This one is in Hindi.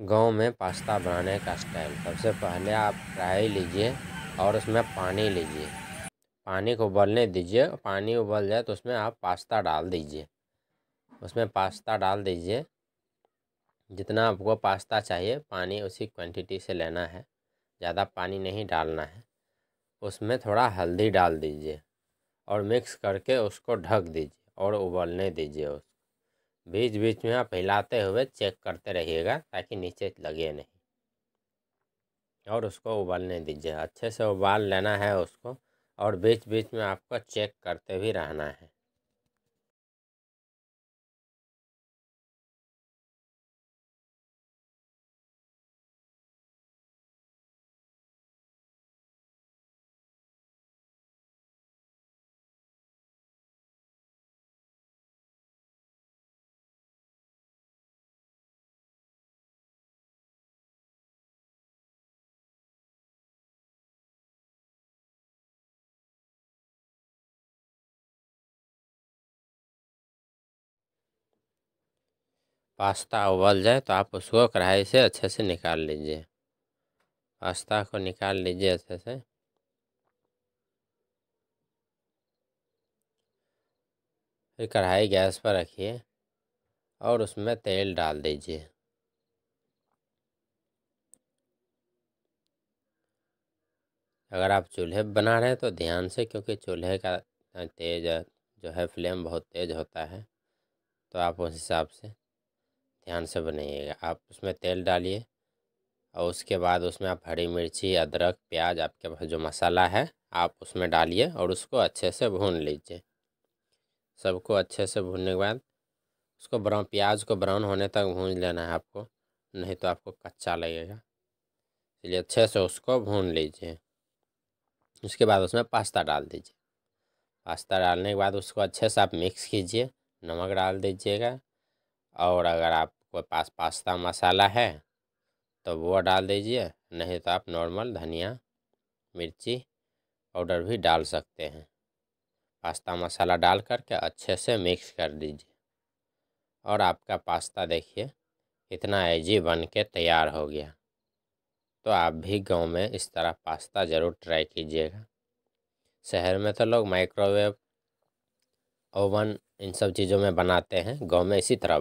गाँव में पास्ता बनाने का स्टाइल सबसे पहले आप कढ़ाई लीजिए और उसमें पानी लीजिए पानी को उबलने दीजिए पानी उबल जाए तो उसमें आप पास्ता डाल दीजिए उसमें पास्ता डाल दीजिए जितना आपको पास्ता चाहिए पानी उसी क्वांटिटी से लेना है ज़्यादा पानी नहीं डालना है उसमें थोड़ा हल्दी डाल दीजिए और मिक्स करके उसको ढक दीजिए और उबलने दीजिए उस बीच बीच में आप हिलाते हुए चेक करते रहिएगा ताकि नीचे लगे नहीं और उसको उबालने दीजिए अच्छे से उबाल लेना है उसको और बीच बीच में आपको चेक करते भी रहना है पास्ता उबल जाए तो आप उसको कढ़ाई से अच्छे से निकाल लीजिए पास्ता को निकाल लीजिए अच्छे से फिर कढ़ाई गैस पर रखिए और उसमें तेल डाल दीजिए अगर आप चूल्हे बना रहे हैं तो ध्यान से क्योंकि चूल्हे का तेज जो है फ्लेम बहुत तेज़ होता है तो आप उस हिसाब से ध्यान से बनाइएगा आप उसमें तेल डालिए और उसके बाद उसमें आप हरी मिर्ची अदरक प्याज आपके पास जो मसाला है आप उसमें डालिए और उसको अच्छे से भून लीजिए सबको अच्छे से भूनने के बाद उसको ब्राउन प्याज को ब्राउन होने तक भून लेना है आपको नहीं तो आपको कच्चा लगेगा इसलिए अच्छे से उसको भून लीजिए उसके बाद उसमें पास्ता डाल दीजिए पास्ता डालने के बाद उसको अच्छे से आप मिक्स कीजिए नमक डाल दीजिएगा और अगर आपके पास पास्ता मसाला है तो वो डाल दीजिए नहीं तो आप नॉर्मल धनिया मिर्ची पाउडर भी डाल सकते हैं पास्ता मसाला डाल करके अच्छे से मिक्स कर दीजिए और आपका पास्ता देखिए कितना एजी बन के तैयार हो गया तो आप भी गांव में इस तरह पास्ता ज़रूर ट्राई कीजिएगा शहर में तो लोग माइक्रोवेव ओवन इन सब चीज़ों में बनाते हैं गांव में इसी तरह